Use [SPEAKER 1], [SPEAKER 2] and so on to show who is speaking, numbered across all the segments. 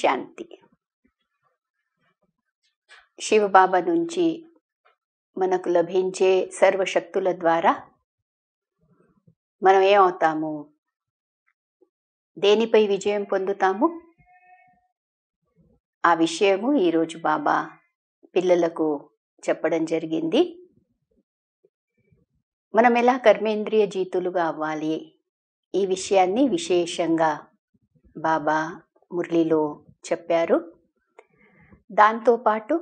[SPEAKER 1] శాంతి శివబాబా నుంచి మనకు లభించే సర్వశక్తుల ద్వారా మనం ఏమవుతాము దేనిపై విజయం పొందుతాము ఆ విషయము ఈరోజు బాబా పిల్లలకు చెప్పడం జరిగింది మనం ఎలా కర్మేంద్రియ జీతులుగా అవ్వాలి ఈ విషయాన్ని విశేషంగా బాబా మురళిలో చెప్పారు దాంతోపాటు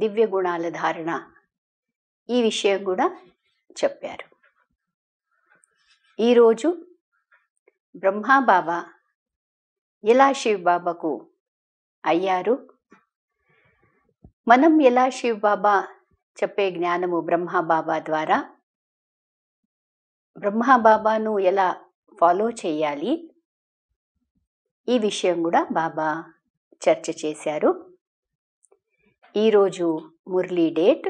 [SPEAKER 1] దివ్య గుణాల ధారణ ఈ విషయం కూడా చెప్పారు ఈరోజు బ్రహ్మాబాబా ఎలా శివబాబాకు అయ్యారు మనం ఎలా శివబాబా చెప్పే జ్ఞానము బ్రహ్మాబాబా ద్వారా బ్రహ్మాబాబాను ఎలా ఫాలో చేయాలి ఈ విషయం కూడా బాబా చర్చ చేశారు ఈరోజు మురళీ డేట్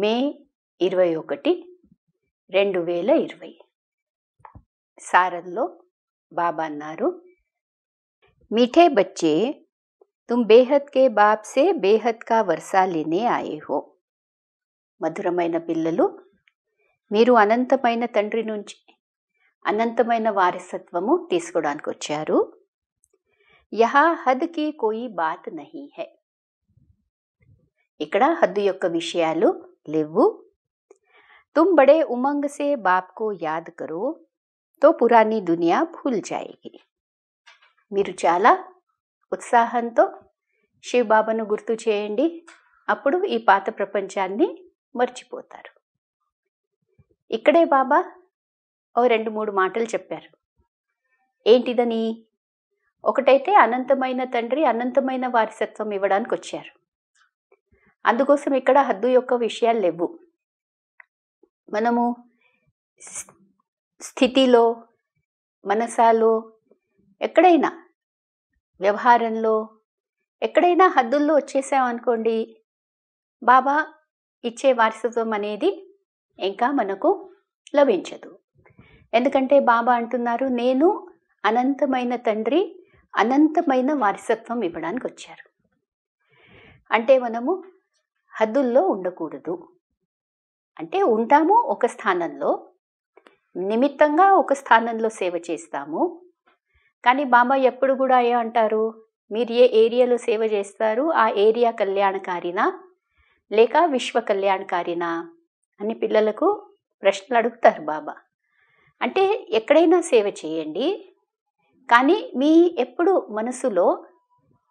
[SPEAKER 1] మే ఇరవై ఒకటి రెండు వేల ఇరవై సారంలో బాబా అన్నారు మిఠే బచ్చే తుమ్ బేహద్ కే బాప్సే బేహద్ కా का ఆయే హో మధురమైన పిల్లలు మీరు అనంతమైన తండ్రి నుంచి అనంతమైన వారసత్వము తీసుకోవడానికి వచ్చారు యహా హద్ కి కోయి బాత్ నహీ హై ఇక్కడ హద్దు యొక్క విషయాలు లేవు తుమ్ బడే ఉమంగ్ సే బాప్కు యాద్ కరో తో పురాణి దునియా భూల్ జాయేగి మీరు చాలా ఉత్సాహంతో శివబాబాను గుర్తు చేయండి అప్పుడు ఈ పాత ప్రపంచాన్ని మర్చిపోతారు ఇక్కడే బాబా ఓ రెండు మూడు మాటలు చెప్పారు ఏంటిదని ఒకటైతే అనంతమైన తండ్రి అనంతమైన వారసత్వం ఇవ్వడానికి వచ్చారు అందుకోసం ఇక్కడ హద్దు యొక్క విషయాలు లేవు మనము స్థితిలో మనసాలో ఎక్కడైనా వ్యవహారంలో ఎక్కడైనా హద్దుల్లో వచ్చేసామనుకోండి బాబా ఇచ్చే వారసత్వం అనేది ఇంకా మనకు లభించదు ఎందుకంటే బాబా అంటున్నారు నేను అనంతమైన తండ్రి అనంతమైన వారసత్వం ఇవ్వడానికి వచ్చారు అంటే మనము హద్దుల్లో ఉండకూడదు అంటే ఉంటాము ఒక స్థానంలో నిమిత్తంగా ఒక స్థానంలో సేవ చేస్తాము కానీ బాబా ఎప్పుడు కూడా ఏ అంటారు మీరు ఏ ఏరియాలో సేవ చేస్తారు ఆ ఏరియా కళ్యాణకారినా లేక విశ్వ కళ్యాణకారినా అని పిల్లలకు ప్రశ్నలు అడుగుతారు బాబా అంటే ఎక్కడైనా సేవ చేయండి కానీ మీ ఎప్పుడు మనసులో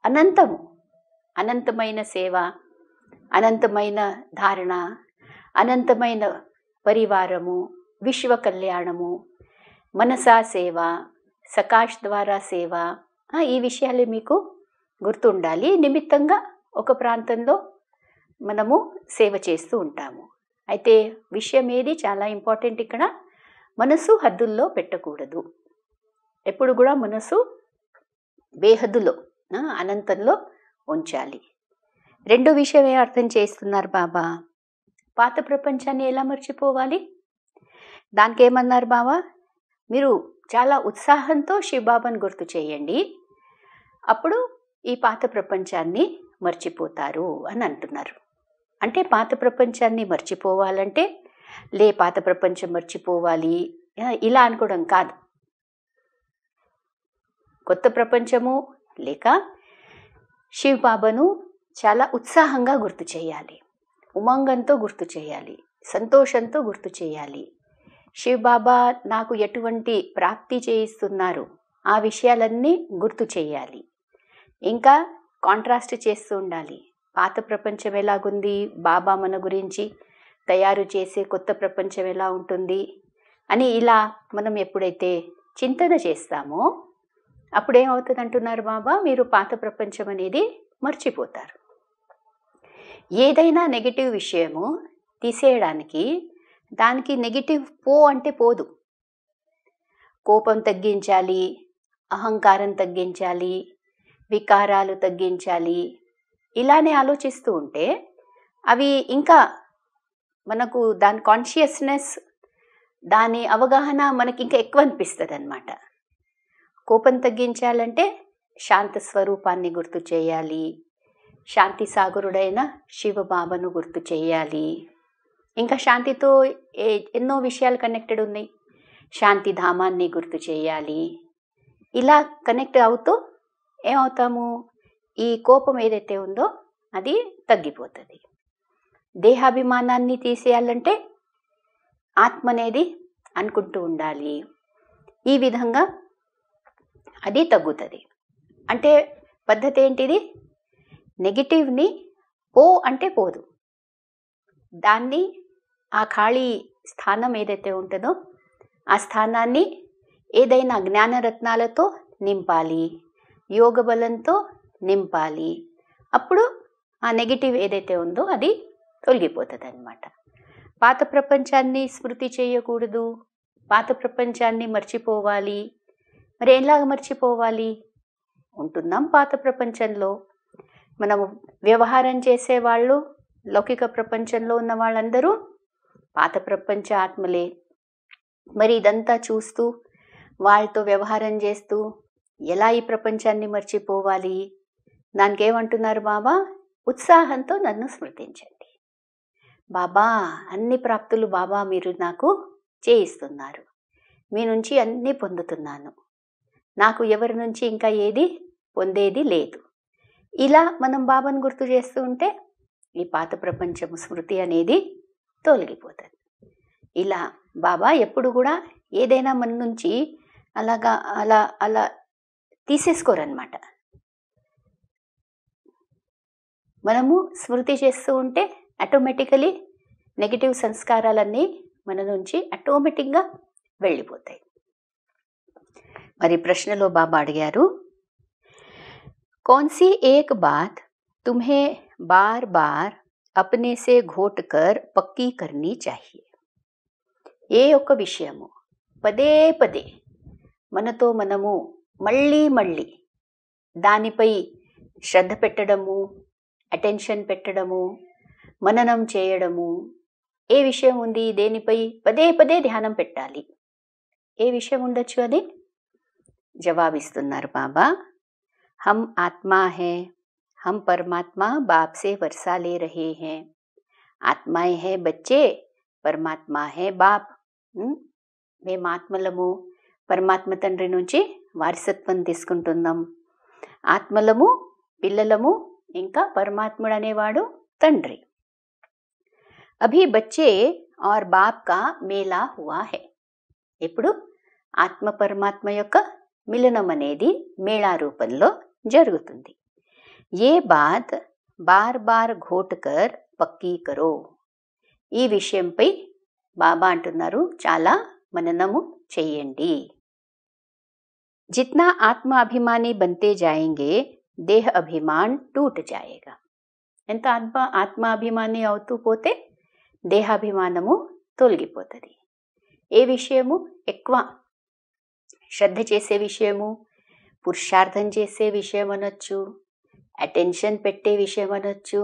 [SPEAKER 1] అనంతము అనంతమైన సేవ అనంతమైన ధారణ అనంతమైన పరివారము విశ్వ కళ్యాణము మనసా సేవ సకాష్ ద్వారా సేవ ఈ విషయాలు మీకు గుర్తుండాలి నిమిత్తంగా ఒక ప్రాంతంలో మనము సేవ చేస్తూ ఉంటాము అయితే విషయం ఏది చాలా ఇంపార్టెంట్ ఇక్కడ మనసు హద్దుల్లో పెట్టకూడదు ఎప్పుడు కూడా మనసు బేహద్దులో అనంతంలో ఉంచాలి రెండో విషయం ఏ అర్థం చేస్తున్నారు బాబా పాత ప్రపంచాన్ని ఎలా మర్చిపోవాలి దానికి ఏమన్నారు బావా మీరు చాలా ఉత్సాహంతో శివబాబాను గుర్తు చేయండి అప్పుడు ఈ పాత ప్రపంచాన్ని మర్చిపోతారు అని అంటున్నారు అంటే పాత ప్రపంచాన్ని మర్చిపోవాలంటే లే పాత ప్రపంచం మర్చిపోవాలి ఇలా అనుకోవడం కాదు కొత్త ప్రపంచము లేక శివబాబాను చాలా ఉత్సాహంగా గుర్తు చేయాలి ఉమంగంతో గుర్తు చేయాలి సంతోషంతో గుర్తు చేయాలి శివబాబా నాకు ఎటువంటి ప్రాప్తి చేయిస్తున్నారు ఆ విషయాలన్నీ గుర్తు చేయాలి ఇంకా కాంట్రాస్ట్ చేస్తూ ఉండాలి పాత ప్రపంచం ఎలాగుంది బాబా మన గురించి తయారు చేసే కొత్త ప్రపంచం ఎలా ఉంటుంది అని ఇలా మనం ఎప్పుడైతే చింతన చేస్తామో అప్పుడేమవుతుంది అంటున్నారు బాబా మీరు పాత ప్రపంచం అనేది మర్చిపోతారు ఏదైనా నెగిటివ్ విషయము తీసేయడానికి దానికి నెగిటివ్ పో అంటే పోదు కోపం తగ్గించాలి అహంకారం తగ్గించాలి వికారాలు తగ్గించాలి ఇలానే ఆలోచిస్తూ ఉంటే అవి ఇంకా మనకు దాని కాన్షియస్నెస్ దాని అవగాహన మనకి ఇంకా ఎక్కువ అనిపిస్తుంది అనమాట కోపం తగ్గించాలంటే శాంత స్వరూపాన్ని గుర్తు చేయాలి శాంతి సాగరుడైన శివబాబాను గుర్తు చేయాలి ఇంకా శాంతితో ఎన్నో విషయాలు కనెక్టెడ్ ఉన్నాయి శాంతి ధామాన్ని గుర్తు చేయాలి ఇలా కనెక్ట్ అవుతూ ఏమవుతాము ఈ కోపం ఏదైతే ఉందో అది తగ్గిపోతుంది దేహాభిమానాన్ని తీసేయాలంటే ఆత్మ అనేది అనుకుంటూ ఉండాలి ఈ విధంగా అది తగ్గుతుంది అంటే పద్ధతి ఏంటిది నెగిటివ్ని పో అంటే పోదు దాన్ని ఆ ఖాళీ స్థానం ఏదైతే ఉంటుందో ఆ స్థానాన్ని ఏదైనా జ్ఞానరత్నాలతో నింపాలి యోగ బలంతో నింపాలి అప్పుడు ఆ నెగిటివ్ ఏదైతే ఉందో అది తొలగిపోతుంది అనమాట పాత ప్రపంచాన్ని స్మృతి చేయకూడదు పాత ప్రపంచాన్ని మర్చిపోవాలి మరి ఎలాగ మర్చిపోవాలి ఉంటున్నాం పాత ప్రపంచంలో మనం వ్యవహారం చేసేవాళ్ళు లౌకిక ప్రపంచంలో ఉన్న వాళ్ళందరూ పాత ప్రపంచ ఆత్మలే మరి ఇదంతా చూస్తూ వాళ్ళతో వ్యవహారం చేస్తూ ఎలా ఈ ప్రపంచాన్ని మర్చిపోవాలి ఏమంటున్నారు బాబా ఉత్సాహంతో నన్ను స్మృతించండి బాబా అన్ని ప్రాప్తులు బాబా మీరు నాకు చేయిస్తున్నారు మీ నుంచి అన్నీ పొందుతున్నాను నాకు ఎవరి నుంచి ఇంకా ఏది పొందేది లేదు ఇలా మనం బాబాను గుర్తు చేస్తూ ఉంటే ఈ పాత ప్రపంచం స్మృతి అనేది తొలగిపోతుంది ఇలా బాబా ఎప్పుడు కూడా ఏదైనా మన నుంచి అలాగా అలా అలా తీసేసుకోరనమాట మనము స్మృతి చేస్తూ ఉంటే ఆటోమేటికలీ నెగిటివ్ సంస్కారాలన్నీ మన నుంచి ఆటోమేటిక్గా వెళ్ళిపోతాయి మరి ప్రశ్నలో బాబా అడిగారు కౌన్సీ ఏక్ బాత్ తుమ్హే బార్ బార్ అప్నేసే ఘోట్ కర్ పక్కీ కర్ని చాహియే ఏ ఒక్క విషయము పదే పదే మనతో మనము మళ్ళీ మళ్ళీ దానిపై శ్రద్ధ పెట్టడము అటెన్షన్ పెట్టడము మననం చేయడము ఏ విషయం ఉంది దేనిపై పదే పదే ధ్యానం పెట్టాలి ఏ విషయం ఉండొచ్చు అది జవాబిస్తున్నారు బాబా హమ్ ఆత్మా హే హమ్ పరమాత్మా బాప్సే వర్షా లే రహే హే ఆత్మాయే హే బచ్చే పరమాత్మా హే బాప్ మేము ఆత్మలము పరమాత్మ తండ్రి నుంచి వారసత్వం తీసుకుంటున్నాం ఆత్మలము పిల్లలము ఇంకా పరమాత్ముడు అనేవాడు తండ్రి अभी बच्चे और बाप का मेला हुआ है इपड़ आत्म परमात्म या मिलनमने मेला रूप में जरूरत ये बात बार बार घोट कर पक्की करो ई विषय पै बाबा अट्नार चाला मननम चयी जितना आत्मा अभिमानी बनते जाएंगे देह अभिमान टूट जाएगा इंत आत्मा अभिमानी अवतू पोते దేహాభిమానము తొలగిపోతుంది ఏ విషయము ఎక్కువ శ్రద్ధ చేసే విషయము పురుషార్థం చేసే విషయం అనొచ్చు అటెన్షన్ పెట్టే విషయం అనొచ్చు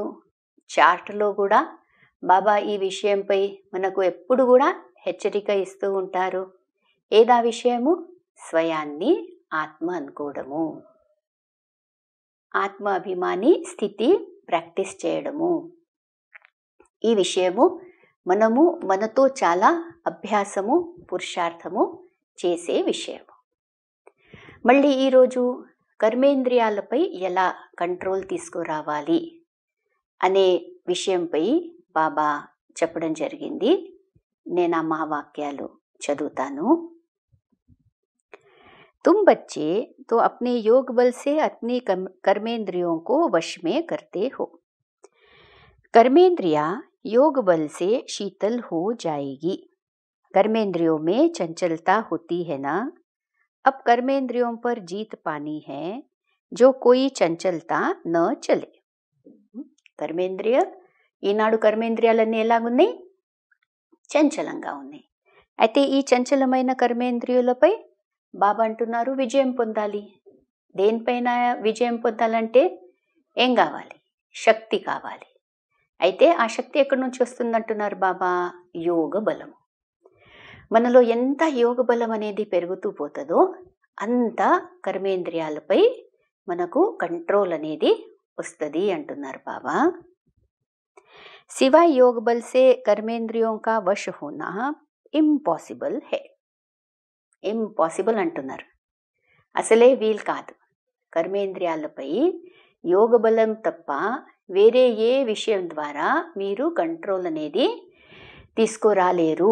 [SPEAKER 1] చార్ట్లో కూడా బాబా ఈ విషయంపై మనకు ఎప్పుడు కూడా హెచ్చరిక ఇస్తూ ఉంటారు ఏదా విషయము స్వయాన్ని ఆత్మ అనుకోవడము ఆత్మ అభిమాని స్థితి ప్రాక్టీస్ చేయడము ఈ విషయము మనము మనతో చాలా అభ్యాసము పురుషార్థము చేసే విషయము మళ్ళీ ఈరోజు కర్మేంద్రియాలపై ఎలా కంట్రోల్ తీసుకురావాలి అనే విషయంపై బాబా చెప్పడం జరిగింది నేను ఆ మహావాక్యాలు చదువుతాను తుమ్ బచ్చే తో అప్నే యోగ బల్సే से కర్మేంద్రియో కో को वश में योग बल से शीतल हो जाएगी कर्मेंद्रियों में चंचलता होती है ना अब कर्मेंद्रियों पर जीत पानी है जो कोई చంచలతా न चले కర్మేంద్రియ ఈనాడు కర్మేంద్రియాలన్నీ ఎలాగున్నాయి చంచలంగా ఉన్నాయి అయితే ఈ చంచలమైన కర్మేంద్రియులపై బాబా అంటున్నారు విజయం పొందాలి దేనిపైన విజయం పొందాలంటే ఏం కావాలి శక్తి కావాలి అయితే ఆ శక్తి ఎక్కడి నుంచి వస్తుందంటున్నారు బాబా యోగ బలం మనలో ఎంత యోగ బలం అనేది పెరుగుతూ పోతుందో అంత కర్మేంద్రియాలపై మనకు కంట్రోల్ అనేది వస్తుంది అంటున్నారు బాబా सिवाय యోగ బల్సే కర్మేంద్రియం కా వశ హోనా ఇంపాసిబుల్ హే ఇంపాసిబుల్ అంటున్నారు అసలే వీల్ కాదు కర్మేంద్రియాలపై యోగ బలం తప్ప వేరే ఏ విషయం ద్వారా మీరు కంట్రోల్ అనేది తీసుకురాలేరు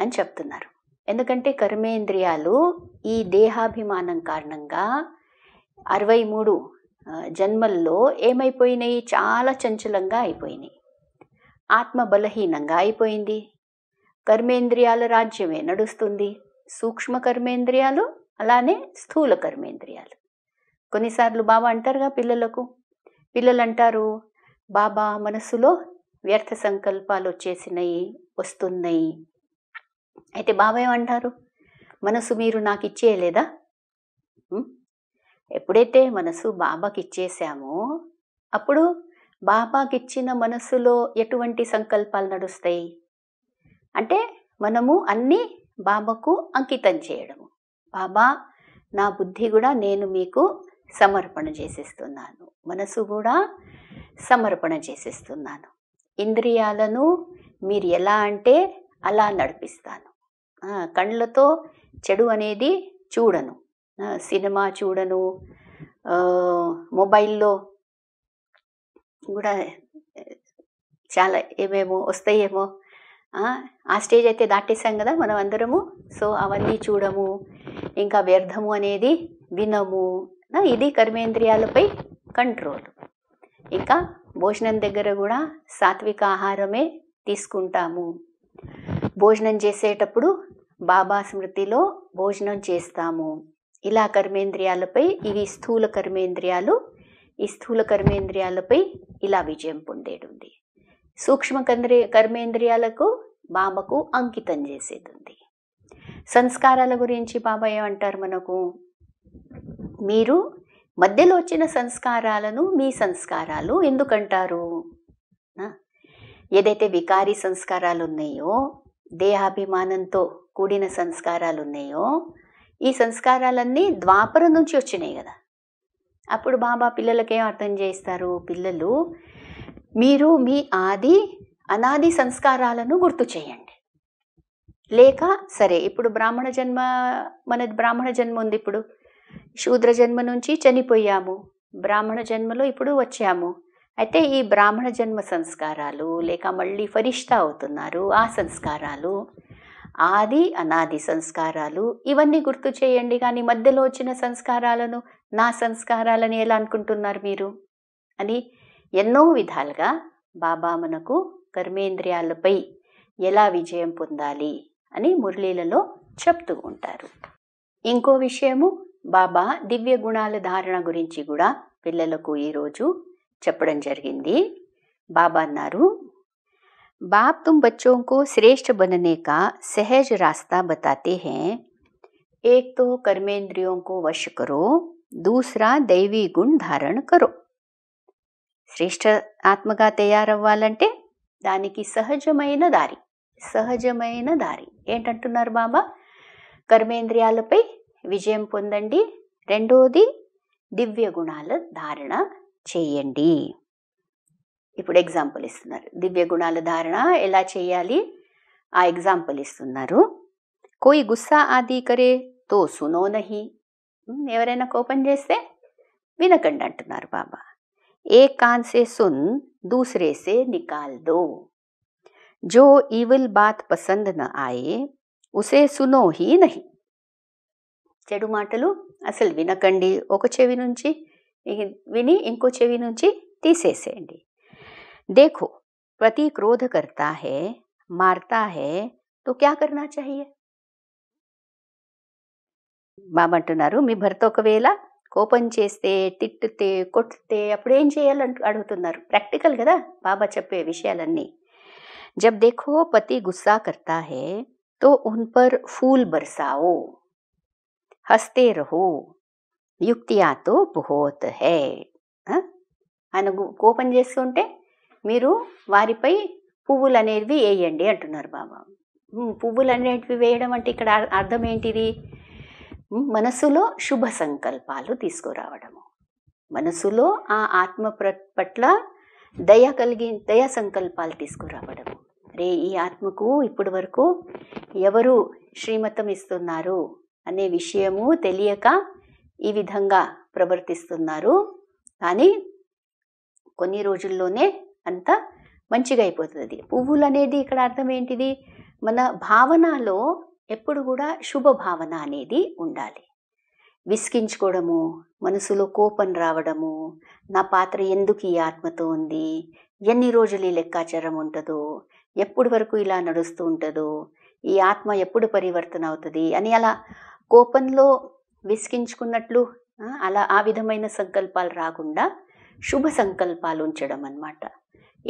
[SPEAKER 1] అని చెప్తున్నారు ఎందుకంటే కర్మేంద్రియాలు ఈ దేహాభిమానం కారణంగా అరవై మూడు జన్మల్లో ఏమైపోయినాయి చాలా చంచలంగా అయిపోయినాయి ఆత్మ బలహీనంగా అయిపోయింది కర్మేంద్రియాల రాజ్యమే నడుస్తుంది సూక్ష్మ కర్మేంద్రియాలు అలానే స్థూల కర్మేంద్రియాలు కొన్నిసార్లు బాబా అంటారుగా పిల్లలకు పిల్లలు అంటారు బాబా మనసులో వ్యర్థ సంకల్పాలు వచ్చేసినాయి వస్తున్నాయి అయితే బాబా ఏమంటారు మనసు మీరు నాకు ఇచ్చేయలేదా ఎప్పుడైతే మనసు బాబాకి ఇచ్చేసామో అప్పుడు బాబాకి ఇచ్చిన మనసులో ఎటువంటి సంకల్పాలు నడుస్తాయి అంటే మనము అన్నీ బాబాకు అంకితం చేయడము బాబా నా బుద్ధి కూడా నేను మీకు సమర్పణ చేసేస్తున్నాను మనసు కూడా సమర్పణ చేసేస్తున్నాను ఇంద్రియాలను మీరు ఎలా అంటే అలా నడిపిస్తాను కళ్ళతో చెడు అనేది చూడను సినిమా చూడను మొబైల్లో కూడా చాలా ఏమేమో వస్తాయేమో ఆ స్టేజ్ అయితే దాటేసాం కదా మనం అందరము సో అవన్నీ చూడము ఇంకా వ్యర్థము అనేది వినము ఇది కర్మేంద్రియాలపై కంట్రోల్ ఇంకా భోజనం దగ్గర కూడా సాత్విక ఆహారమే తీసుకుంటాము భోజనం చేసేటప్పుడు బాబా స్మృతిలో భోజనం చేస్తాము ఇలా కర్మేంద్రియాలపై ఇవి స్థూల కర్మేంద్రియాలు ఈ స్థూల కర్మేంద్రియాలపై ఇలా విజయం పొందేడుంది సూక్ష్మ కర్మేంద్రియాలకు బాబాకు అంకితం చేసేది ఉంది సంస్కారాల గురించి బాబా ఏమంటారు మనకు మీరు మధ్యలో వచ్చిన సంస్కారాలను మీ సంస్కారాలు ఎందుకంటారు ఏదైతే వికారి సంస్కారాలు ఉన్నాయో దేహాభిమానంతో కూడిన సంస్కారాలు ఉన్నాయో ఈ సంస్కారాలన్నీ ద్వాపరం నుంచి వచ్చినాయి కదా అప్పుడు బాబా పిల్లలకేం అర్థం చేస్తారు పిల్లలు మీరు మీ ఆది అనాది సంస్కారాలను గుర్తు చేయండి లేక సరే ఇప్పుడు బ్రాహ్మణ జన్మ మన బ్రాహ్మణ జన్మ ఉంది ఇప్పుడు శూద్ర జన్మ నుంచి చనిపోయాము బ్రాహ్మణ జన్మలో ఇప్పుడు వచ్చాము అయితే ఈ బ్రాహ్మణ జన్మ సంస్కారాలు లేక మళ్ళీ ఫరిష్తా అవుతున్నారు ఆ సంస్కారాలు ఆది అనాది సంస్కారాలు ఇవన్నీ గుర్తు చేయండి కానీ మధ్యలో వచ్చిన సంస్కారాలను నా సంస్కారాలని ఎలా అనుకుంటున్నారు మీరు అని ఎన్నో విధాలుగా బాబా మనకు కర్మేంద్రియాలపై ఎలా విజయం పొందాలి అని మురళీలలో చెప్తూ ఉంటారు ఇంకో విషయము బాబా దివ్య గుణాల ధారణ గురించి కూడా పిల్లలకు ఈరోజు చెప్పడం జరిగింది బాబా అన్నారు బాప్ తుమ్ बच्चों శ్రేష్ఠ श्रेष्ठ సహజ రాస్తా सहज रास्ता बताते हैं एक तो कर्मेंद्रियों దైవీ గుణ్ ధారణ కరో శ్రేష్ఠ ఆత్మగా తయారవ్వాలంటే దానికి సహజమైన దారి సహజమైన దారి ఏంటంటున్నారు బాబా కర్మేంద్రియాలపై విజయం పొందండి రెండోది దివ్య గుణాల ధారణ చేయండి ఇప్పుడు ఎగ్జాంపుల్ ఇస్తున్నారు దివ్య గుణాల ధారణ ఎలా చేయాలి ఆ ఎగ్జాంపుల్ ఇస్తున్నారు కోయి గుస్సా ఆది కరే తో సునో నహి ఎవరైనా కోపం చేస్తే వినకండి అంటున్నారు బాబా ఏ కాన్సే సున్ దూసరేసే నికాల్ దో జో ఈవిల్ బాత్ పసంద్ న ఆయే ఉసే సునో హీ నహి చెడు మాటలు అసలు వినకండి ఒక చెవి నుంచి విని ఇంకో చెవి నుంచి తీసేసేయండి देखो पति क्रोध करता है मारता है तो क्या करना चाहिए మామంటున్నారు మీ భర్త ఒకవేళ కోపం చేస్తే తిట్టితే కొట్టితే అప్పుడు ఏం చేయాలంటూ అడుగుతున్నారు ప్రాక్టికల్ కదా బాబా చెప్పే విషయాలన్నీ జబ్ దేఖో పతి గుస్సా కర్తా హే తో ఉన్ పర్ ఫూల్ బర్సావో हंसते रहो యుక్తియాతో బుహోత్ హే ఆయన కోపం చేసుకుంటే మీరు వారిపై పువ్వులు అనేవి వేయండి అంటున్నారు బాబా పువ్వులు అనేటివి వేయడం అంటే ఇక్కడ అర్థం ఏంటిది మనసులో శుభ సంకల్పాలు తీసుకురావడము మనసులో ఆ ఆత్మ పట్ల దయ కలిగి దయ సంకల్పాలు తీసుకురావడము రే ఈ ఆత్మకు ఇప్పటి వరకు ఎవరు శ్రీమతం ఇస్తున్నారు అనే విషయము తెలియక ఈ విధంగా ప్రవర్తిస్తున్నారు కానీ కొన్ని రోజుల్లోనే అంత మంచిగా అయిపోతుంది పువ్వులు అనేది ఇక్కడ అర్థం ఏంటిది మన భావనలో ఎప్పుడు కూడా శుభ భావన అనేది ఉండాలి విసిగించుకోవడము మనసులో కోపం రావడము నా పాత్ర ఎందుకు ఈ ఆత్మతో ఉంది ఎన్ని రోజులు ఈ లెక్కాచారం ఉంటుందో ఎప్పుడు వరకు ఇలా నడుస్తూ ఉంటుందో ఈ ఆత్మ ఎప్పుడు పరివర్తన అవుతుంది అని అలా కోపంలో విసిగించుకున్నట్లు అలా ఆ విధమైన సంకల్పాలు రాకుండా శుభ సంకల్పాలు ఉంచడం అనమాట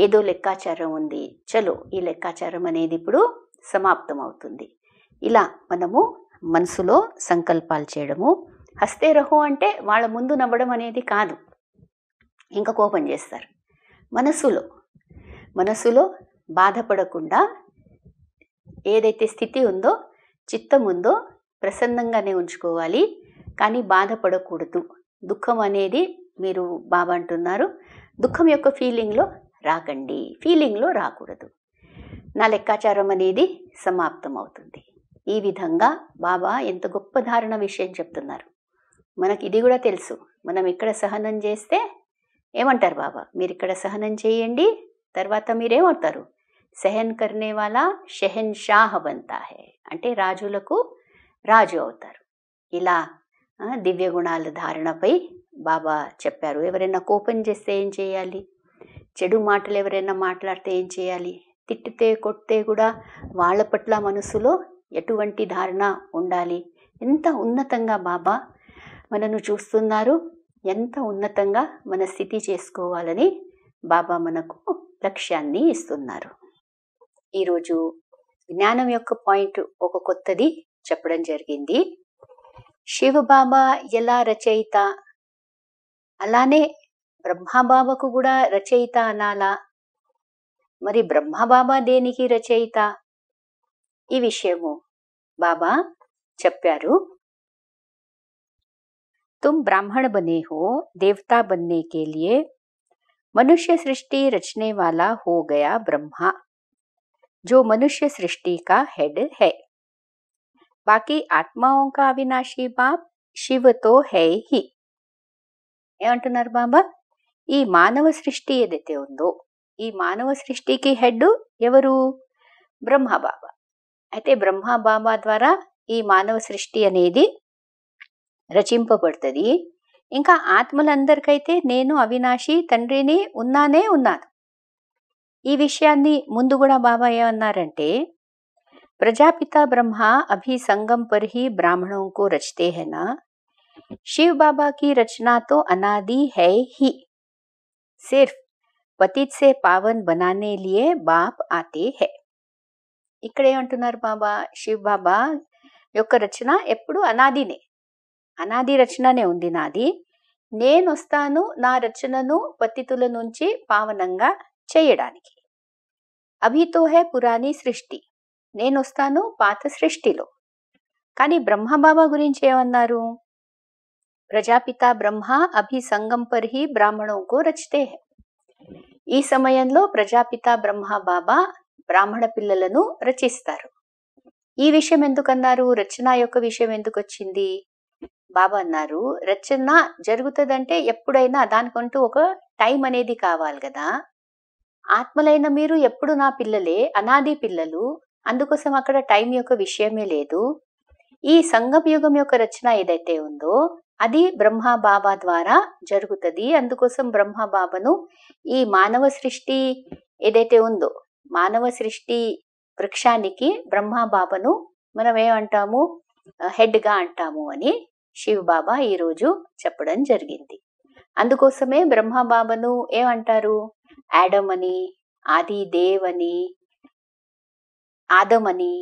[SPEAKER 1] ఏదో లెక్కాచారం ఉంది చలో ఈ లెక్కాచారం అనేది ఇప్పుడు సమాప్తం అవుతుంది ఇలా మనము మనసులో సంకల్పాలు చేయడము హస్తే రహో అంటే వాళ్ళ ముందు నవ్వడం అనేది కాదు ఇంకా కోపం చేస్తారు మనసులో మనసులో బాధపడకుండా ఏదైతే స్థితి ఉందో చిత్తం ఉందో ప్రసన్నంగానే ఉంచుకోవాలి కానీ బాధపడకూడదు దుఃఖం అనేది మీరు బాబా అంటున్నారు దుఃఖం యొక్క ఫీలింగ్లో రాకండి ఫీలింగ్లో రాకూడదు నా లెక్కాచారం అనేది సమాప్తం అవుతుంది ఈ విధంగా బాబా ఎంత గొప్ప ధారణ విషయం చెప్తున్నారు మనకి ఇది కూడా తెలుసు మనం ఇక్కడ సహనం చేస్తే ఏమంటారు బాబా మీరు ఇక్కడ సహనం చేయండి తర్వాత మీరేమంటారు సహన్ కర్నే షహన్ షాహ్ బంతా హే అంటే రాజులకు రాజు అవుతారు ఇలా దివ్య గుణాల ధారణపై బాబా చెప్పారు ఎవరైనా కోపం చేస్తే ఏం చేయాలి చెడు మాటలు ఎవరైనా మాట్లాడితే ఏం చేయాలి తిట్టితే కొట్టితే కూడా వాళ్ళ పట్ల మనసులో ఎటువంటి ధారణ ఉండాలి ఎంత ఉన్నతంగా బాబా మనను చూస్తున్నారు ఎంత ఉన్నతంగా మన స్థితి చేసుకోవాలని బాబా మనకు లక్ష్యాన్ని ఇస్తున్నారు ఈరోజు జ్ఞానం యొక్క పాయింట్ ఒక కొత్తది చెప్పడం జరిగింది శివబామ ఎలా రచయిత అలానే బ్రహ్మబామకు కూడా రచయిత అనాలా మరి బ్రహ్మబామ దేనికి రచయిత ఈ విషయము బాబా చెప్పారు तुम ब्राह्मण बने हो देवता बनने के लिए मनुष्य सृष्टि रचने वाला हो गया ब्रह्मा जो मनुष्य सृष्टि का हेड है బాకీ आत्माओं का अविनाशी बाप శివ హే హి ఏమంటున్నారు బాబా ఈ మానవ సృష్టి ఏదైతే ఉందో ఈ మానవ సృష్టికి హెడ్ ఎవరు బ్రహ్మ బాబా అయితే బ్రహ్మ బాబా ద్వారా ఈ మానవ సృష్టి అనేది రచింపబడుతుంది ఇంకా ఆత్మలందరికైతే నేను అవినాశి తండ్రిని ఉన్నానే ఉన్నాను ఈ విషయాన్ని ముందు కూడా బాబా ఏమన్నారంటే प्रजापिता ब्रह्मा अभी संगम पर ही ब्राह्मणों को रचते हैं ना शिव बाबा की रचना तो अनादि है ही सिर्फ పతిత్ సే పావన్ బనానే లియే బాప్ ఆతే హే ఇక్కడ ఏమంటున్నారు బాబా శివ్ బాబా యొక్క రచన ఎప్పుడు అనాదినే అనాది రచననే ఉంది నాది నేను వస్తాను నా రచనను పతితుల నుంచి పావనంగా చేయడానికి అభితో హే పురాణి సృష్టి నేను వస్తాను పాత సృష్టిలో కానీ బ్రహ్మబాబా గురించి ఏమన్నారు ప్రజాపిత బ్రహ్మ అభి అభిసంగం పర్హి బ్రాహ్మణోకు రచితే ఈ సమయంలో ప్రజాపిత బ్రహ్మ బాబా బ్రాహ్మణ పిల్లలను రచిస్తారు ఈ విషయం ఎందుకన్నారు రచన యొక్క విషయం ఎందుకు వచ్చింది బాబా అన్నారు రచన జరుగుతుందంటే ఎప్పుడైనా దానికంటూ ఒక టైం అనేది కావాలి కదా ఆత్మలైన మీరు ఎప్పుడు నా పిల్లలే అనాది పిల్లలు అందుకోసం అక్కడ టైం యొక్క విషయమే లేదు ఈ సంగం యుగం యొక్క రచన ఏదైతే ఉందో అది బ్రహ్మబాబా బాబా ద్వారా జరుగుతుంది అందుకోసం బ్రహ్మ ఈ మానవ సృష్టి ఏదైతే ఉందో మానవ సృష్టి వృక్షానికి బ్రహ్మ మనం ఏమంటాము హెడ్గా అంటాము అని శివ బాబా ఈరోజు చెప్పడం జరిగింది అందుకోసమే బ్రహ్మ ఏమంటారు యాడమ్ అని ఆది దేవ్ అని ఆదమని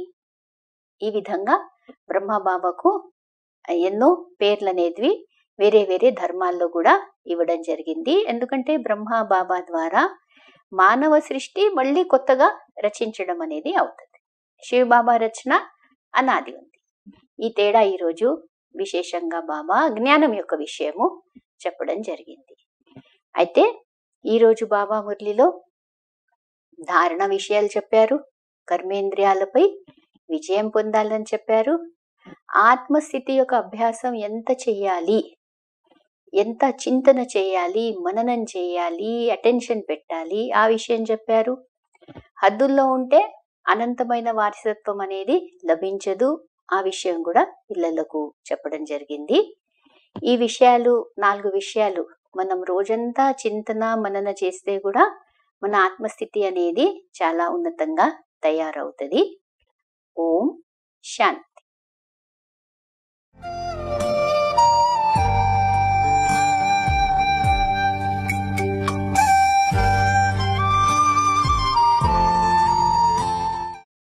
[SPEAKER 1] ఈ విధంగా బ్రహ్మబాబాకు ఎన్నో పేర్లు అనేవి వేరే వేరే ధర్మాల్లో కూడా ఇవ్వడం జరిగింది ఎందుకంటే బ్రహ్మ బాబా ద్వారా మానవ సృష్టి మళ్ళీ కొత్తగా రచించడం అనేది అవుతుంది శివబాబా రచన అనాది ఉంది ఈ తేడా ఈరోజు విశేషంగా బాబా జ్ఞానం యొక్క విషయము చెప్పడం జరిగింది అయితే ఈరోజు బాబా మురళిలో ధారణ విషయాలు చెప్పారు కర్మేంద్రియాలపై విజయం పొందాలని చెప్పారు ఆత్మస్థితి యొక్క అభ్యాసం ఎంత చెయ్యాలి ఎంత చింతన చేయాలి మననం చేయాలి అటెన్షన్ పెట్టాలి ఆ విషయం చెప్పారు హద్దుల్లో ఉంటే అనంతమైన వారసత్వం అనేది లభించదు ఆ విషయం కూడా పిల్లలకు చెప్పడం జరిగింది ఈ విషయాలు నాలుగు విషయాలు మనం రోజంతా చింతన మనన చేస్తే కూడా మన ఆత్మస్థితి అనేది చాలా ఉన్నతంగా తయారవుతుంది ఓం శాంతి